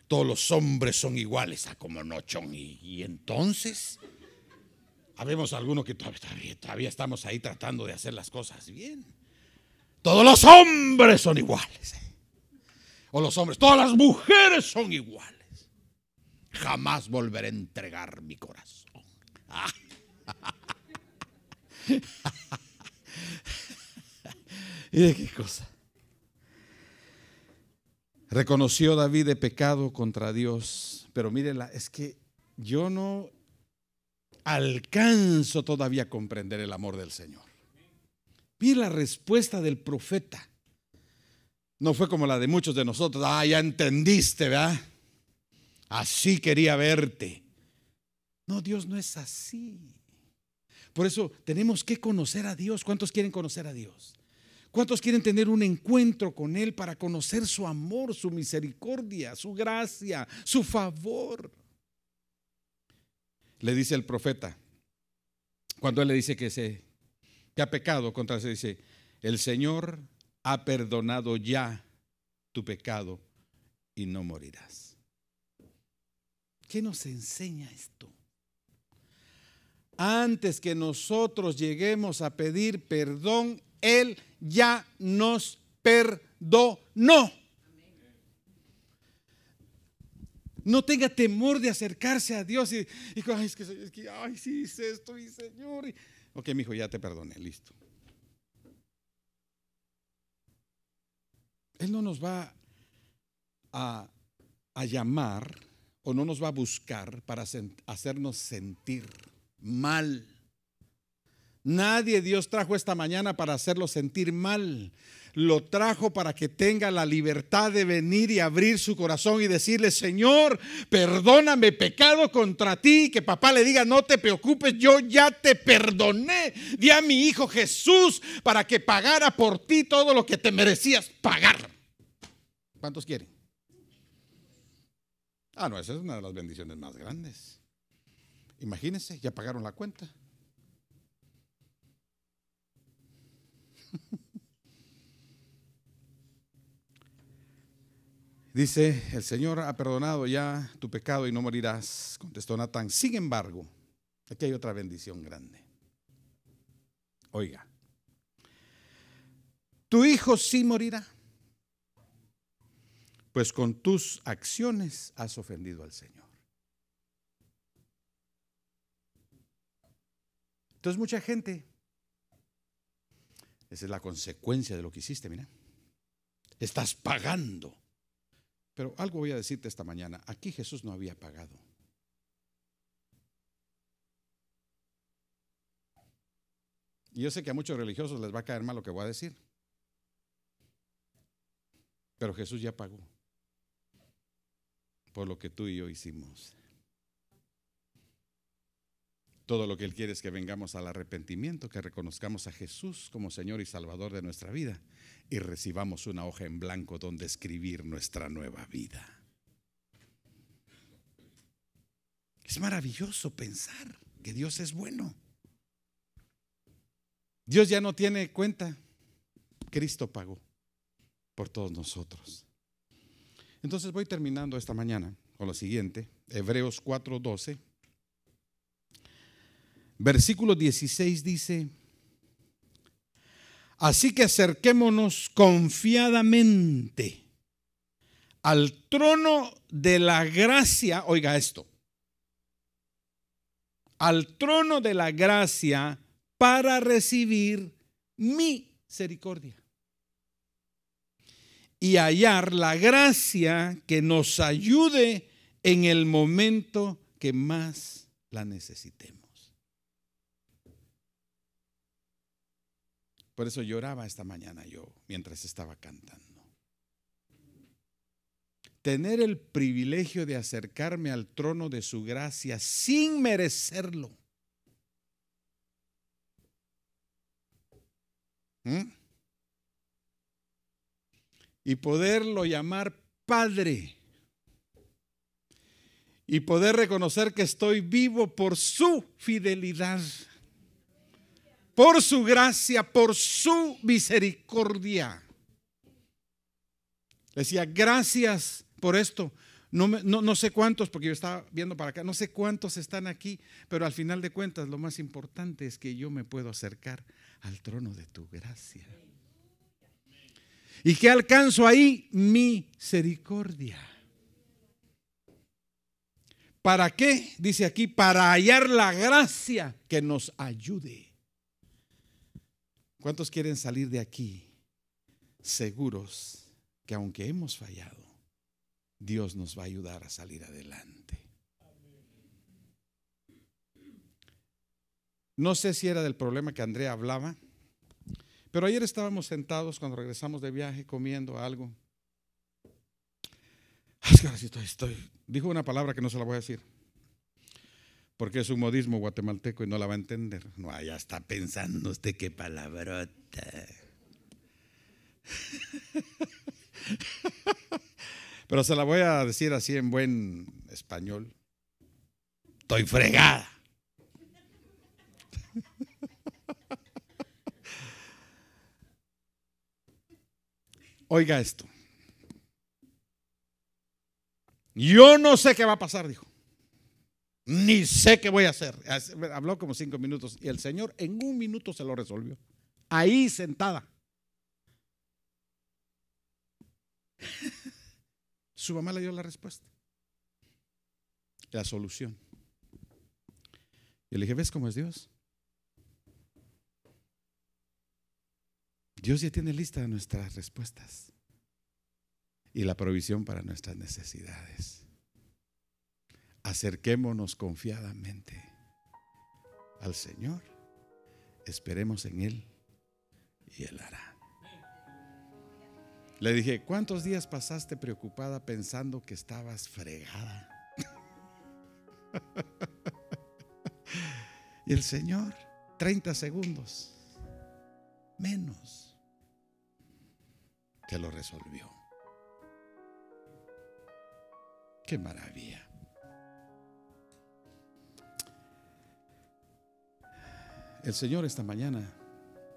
Todos los hombres son iguales. a como no, chon. y entonces? Habemos algunos que todavía, estamos ahí tratando de hacer las cosas bien. Todos los hombres son iguales. O los hombres, todas las mujeres son iguales. Jamás volveré a entregar mi corazón. ¿Y <laughs> de qué cosa? Reconoció David de pecado contra Dios, pero mírenla, es que yo no alcanzo todavía a comprender el amor del Señor. vi la respuesta del profeta. No fue como la de muchos de nosotros. Ah, ya entendiste, ¿verdad? Así quería verte. No, Dios no es así. Por eso tenemos que conocer a Dios. ¿Cuántos quieren conocer a Dios? ¿Cuántos quieren tener un encuentro con Él para conocer su amor, su misericordia, su gracia, su favor? le dice el profeta, cuando él le dice que, se, que ha pecado contra se dice, el Señor ha perdonado ya tu pecado y no morirás. ¿Qué nos enseña esto? Antes que nosotros lleguemos a pedir perdón, Él ya nos perdonó. No tenga temor de acercarse a Dios y, y ay, es que, ay, sí mi Señor. ok, mi hijo, ya te perdoné, listo. Él no nos va a, llamar o no nos va a buscar para hacernos sentir mal. Nadie Dios trajo esta mañana para hacerlo sentir mal lo trajo para que tenga la libertad de venir y abrir su corazón y decirle, Señor, perdóname pecado contra ti, que papá le diga, no te preocupes, yo ya te perdoné, di a mi hijo Jesús para que pagara por ti todo lo que te merecías pagar. ¿Cuántos quieren? Ah, no, esa es una de las bendiciones más grandes. Imagínense, ya pagaron la cuenta. <laughs> Dice, el Señor ha perdonado ya tu pecado y no morirás, contestó Natán. Sin embargo, aquí hay otra bendición grande. Oiga, tu hijo sí morirá, pues con tus acciones has ofendido al Señor. Entonces mucha gente, esa es la consecuencia de lo que hiciste, mira, estás pagando pero algo voy a decirte esta mañana. Aquí Jesús no había pagado. Y yo sé que a muchos religiosos les va a caer mal lo que voy a decir. Pero Jesús ya pagó por lo que tú y yo hicimos. Todo lo que Él quiere es que vengamos al arrepentimiento, que reconozcamos a Jesús como Señor y Salvador de nuestra vida y recibamos una hoja en blanco donde escribir nuestra nueva vida. Es maravilloso pensar que Dios es bueno. Dios ya no tiene cuenta. Cristo pagó por todos nosotros. Entonces voy terminando esta mañana con lo siguiente, Hebreos 4:12. Versículo 16 dice, así que acerquémonos confiadamente al trono de la gracia, oiga esto, al trono de la gracia para recibir misericordia y hallar la gracia que nos ayude en el momento que más la necesitemos. Por eso lloraba esta mañana yo mientras estaba cantando. Tener el privilegio de acercarme al trono de su gracia sin merecerlo. ¿Mm? Y poderlo llamar Padre y poder reconocer que estoy vivo por su fidelidad por su gracia, por su misericordia. decía, gracias por esto. No, no, no, sé cuántos, porque yo estaba viendo para acá, no sé cuántos están aquí, pero al final de cuentas lo más importante es que yo me puedo acercar al trono de tu gracia. ¿Y que alcanzo ahí? Misericordia. ¿Para qué? Dice aquí, para hallar la gracia que nos ayude. ¿Cuántos quieren salir de aquí seguros que aunque hemos fallado, Dios nos va a ayudar a salir adelante? No sé si era del problema que Andrea hablaba, pero ayer estábamos sentados cuando regresamos de viaje comiendo algo. estoy. Dijo una palabra que no se la voy a decir porque es un modismo guatemalteco y no la va a entender. No, ya está pensando usted qué palabrota. <laughs> Pero se la voy a decir así en buen español. Estoy fregada. <laughs> Oiga esto. Yo no sé qué va a pasar, dijo ni sé qué voy a hacer. Habló como cinco minutos y el Señor en un minuto se lo resolvió. Ahí sentada. <laughs> Su mamá le dio la respuesta, la solución. Y le dije, ¿ves cómo es Dios? Dios ya tiene lista nuestras respuestas y la provisión para nuestras necesidades acerquémonos confiadamente al Señor, esperemos en Él y Él hará. Le dije, ¿cuántos días pasaste preocupada pensando que estabas fregada? <laughs> y el Señor, 30 segundos, menos, te lo resolvió. Qué maravilla. El Señor esta mañana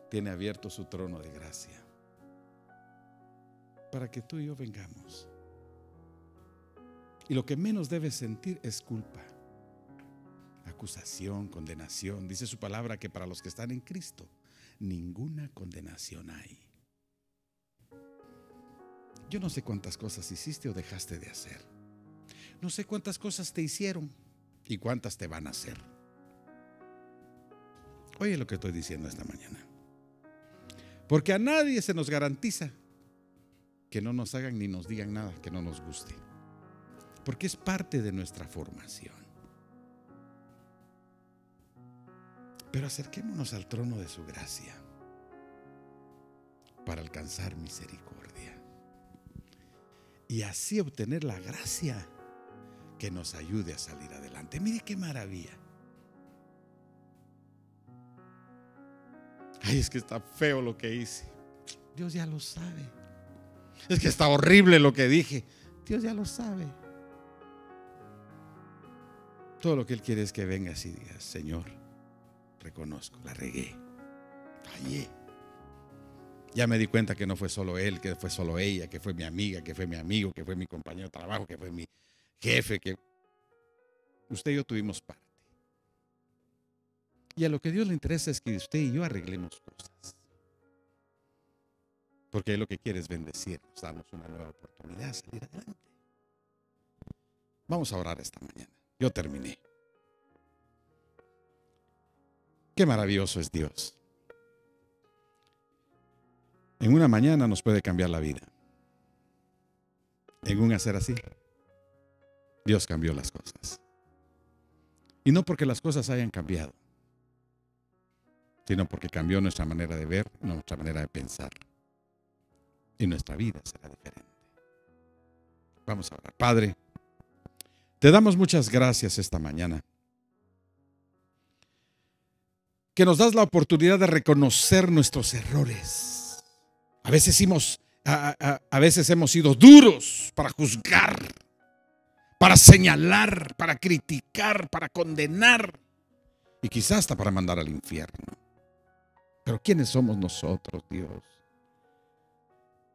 tiene abierto su trono de gracia para que tú y yo vengamos. Y lo que menos debes sentir es culpa, acusación, condenación. Dice su palabra que para los que están en Cristo, ninguna condenación hay. Yo no sé cuántas cosas hiciste o dejaste de hacer. No sé cuántas cosas te hicieron y cuántas te van a hacer. Oye lo que estoy diciendo esta mañana. Porque a nadie se nos garantiza que no nos hagan ni nos digan nada que no nos guste. Porque es parte de nuestra formación. Pero acerquémonos al trono de su gracia para alcanzar misericordia. Y así obtener la gracia que nos ayude a salir adelante. Mire qué maravilla. Ay, es que está feo lo que hice. Dios ya lo sabe. Es que está horrible lo que dije. Dios ya lo sabe. Todo lo que Él quiere es que vengas y digas, Señor, reconozco, la regué, fallé. Ya me di cuenta que no fue solo Él, que fue solo ella, que fue mi amiga, que fue mi amigo, que fue mi compañero de trabajo, que fue mi jefe, que usted y yo tuvimos parte. Y a lo que Dios le interesa es que usted y yo arreglemos cosas. Porque lo que quiere es bendecirnos, darnos una nueva oportunidad, salir adelante. Vamos a orar esta mañana. Yo terminé. Qué maravilloso es Dios. En una mañana nos puede cambiar la vida. En un hacer así, Dios cambió las cosas. Y no porque las cosas hayan cambiado, sino porque cambió nuestra manera de ver, nuestra manera de pensar. Y nuestra vida será diferente. Vamos a hablar. Padre, te damos muchas gracias esta mañana. Que nos das la oportunidad de reconocer nuestros errores. A veces hemos, a veces hemos sido duros para juzgar, para señalar, para criticar, para condenar y quizás hasta para mandar al infierno. Pero ¿quiénes somos nosotros, Dios,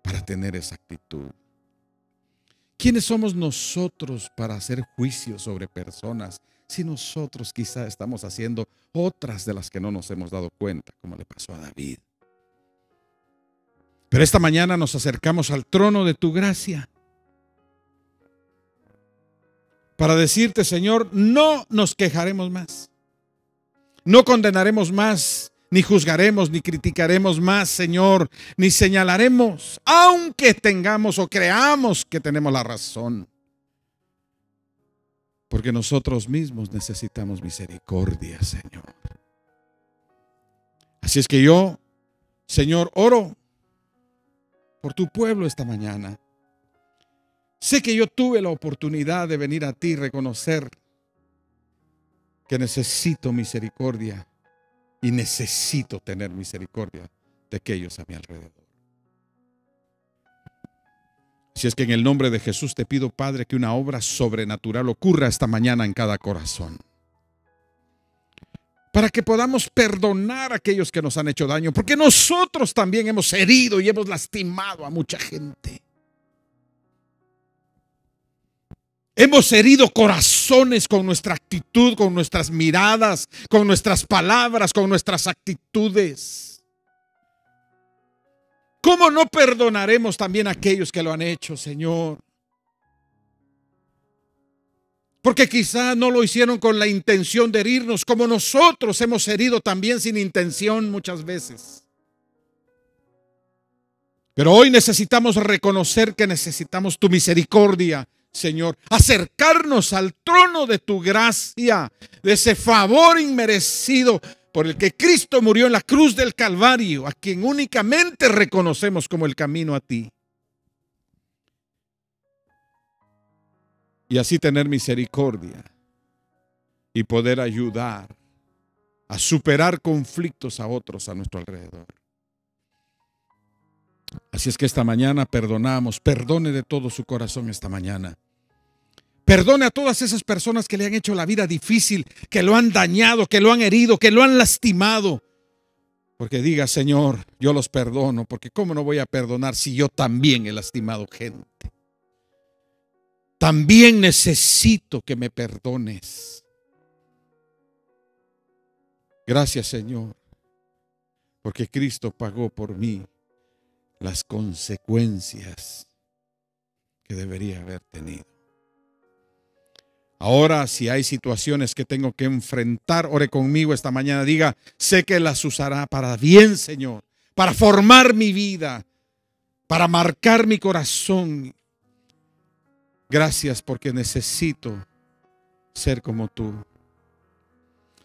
para tener esa actitud? ¿Quiénes somos nosotros para hacer juicios sobre personas si nosotros quizá estamos haciendo otras de las que no nos hemos dado cuenta, como le pasó a David? Pero esta mañana nos acercamos al trono de tu gracia para decirte, Señor, no nos quejaremos más, no condenaremos más ni juzgaremos, ni criticaremos más, Señor, ni señalaremos, aunque tengamos o creamos que tenemos la razón. Porque nosotros mismos necesitamos misericordia, Señor. Así es que yo, Señor, oro por tu pueblo esta mañana. Sé que yo tuve la oportunidad de venir a ti y reconocer que necesito misericordia y necesito tener misericordia de aquellos a mi alrededor. Si es que en el nombre de Jesús te pido, Padre, que una obra sobrenatural ocurra esta mañana en cada corazón. Para que podamos perdonar a aquellos que nos han hecho daño, porque nosotros también hemos herido y hemos lastimado a mucha gente. Hemos herido corazones con nuestra actitud, con nuestras miradas, con nuestras palabras, con nuestras actitudes. ¿Cómo no perdonaremos también a aquellos que lo han hecho, Señor? Porque quizá no lo hicieron con la intención de herirnos, como nosotros hemos herido también sin intención muchas veces. Pero hoy necesitamos reconocer que necesitamos tu misericordia, Señor, acercarnos al trono de tu gracia, de ese favor inmerecido por el que Cristo murió en la cruz del Calvario, a quien únicamente reconocemos como el camino a ti. Y así tener misericordia y poder ayudar a superar conflictos a otros a nuestro alrededor. Así es que esta mañana perdonamos, perdone de todo su corazón esta mañana. Perdone a todas esas personas que le han hecho la vida difícil, que lo han dañado, que lo han herido, que lo han lastimado. Porque diga, Señor, yo los perdono, porque ¿cómo no voy a perdonar si yo también he lastimado gente? También necesito que me perdones. Gracias, Señor, porque Cristo pagó por mí las consecuencias que debería haber tenido. Ahora, si hay situaciones que tengo que enfrentar, ore conmigo esta mañana. Diga, sé que las usará para bien, Señor, para formar mi vida, para marcar mi corazón. Gracias porque necesito ser como tú.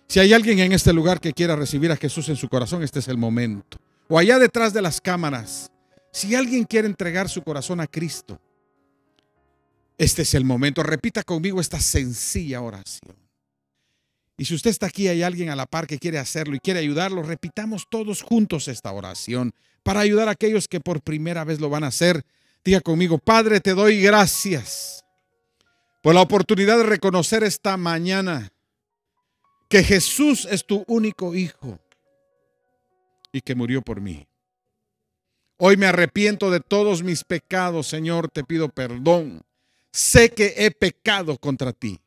Si hay alguien en este lugar que quiera recibir a Jesús en su corazón, este es el momento. O allá detrás de las cámaras, si alguien quiere entregar su corazón a Cristo, este es el momento. Repita conmigo esta sencilla oración. Y si usted está aquí, hay alguien a la par que quiere hacerlo y quiere ayudarlo, repitamos todos juntos esta oración para ayudar a aquellos que por primera vez lo van a hacer. Diga conmigo, Padre, te doy gracias por la oportunidad de reconocer esta mañana que Jesús es tu único Hijo y que murió por mí. Hoy me arrepiento de todos mis pecados, Señor, te pido perdón sé que he pecado contra ti.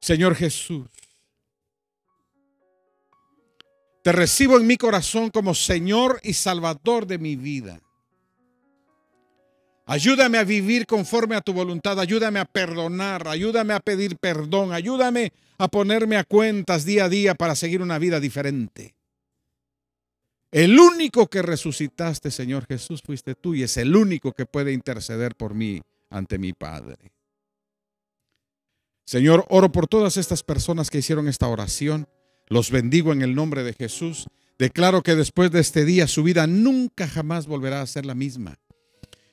Señor Jesús, te recibo en mi corazón como Señor y Salvador de mi vida. Ayúdame a vivir conforme a tu voluntad, ayúdame a perdonar, ayúdame a pedir perdón, ayúdame a ponerme a cuentas día a día para seguir una vida diferente. El único que resucitaste, Señor Jesús, fuiste tú y es el único que puede interceder por mí ante mi Padre. Señor, oro por todas estas personas que hicieron esta oración. Los bendigo en el nombre de Jesús. Declaro que después de este día su vida nunca jamás volverá a ser la misma.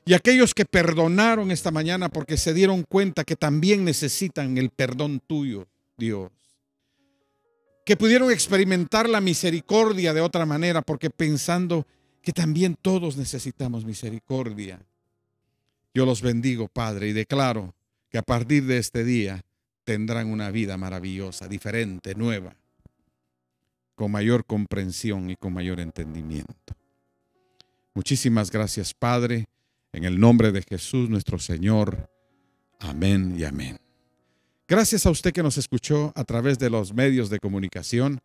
Y aquellos que perdonaron esta mañana porque se dieron cuenta que también necesitan el perdón tuyo, Dios que pudieron experimentar la misericordia de otra manera, porque pensando que también todos necesitamos misericordia. Yo los bendigo, Padre, y declaro que a partir de este día tendrán una vida maravillosa, diferente, nueva, con mayor comprensión y con mayor entendimiento. Muchísimas gracias, Padre, en el nombre de Jesús nuestro Señor. Amén y amén. Gracias a usted que nos escuchó a través de los medios de comunicación.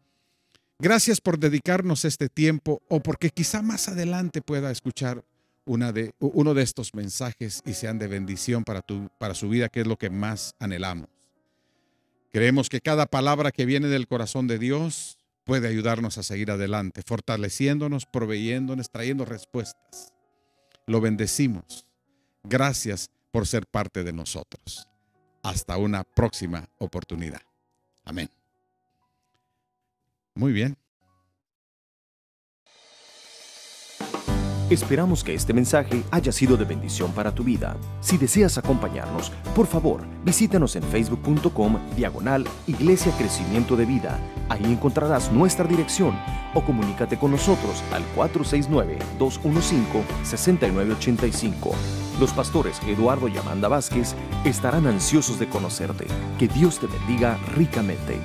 Gracias por dedicarnos este tiempo o porque quizá más adelante pueda escuchar uno de estos mensajes y sean de bendición para, tu, para su vida, que es lo que más anhelamos. Creemos que cada palabra que viene del corazón de Dios puede ayudarnos a seguir adelante, fortaleciéndonos, proveyéndonos, trayendo respuestas. Lo bendecimos. Gracias por ser parte de nosotros hasta una próxima oportunidad. Amén. Muy bien. Esperamos que este mensaje haya sido de bendición para tu vida. Si deseas acompañarnos, por favor, visítanos en facebook.com diagonal Iglesia Crecimiento de Vida. Ahí encontrarás nuestra dirección o comunícate con nosotros al 469-215-6985. Los pastores Eduardo y Amanda Vázquez estarán ansiosos de conocerte. Que Dios te bendiga ricamente.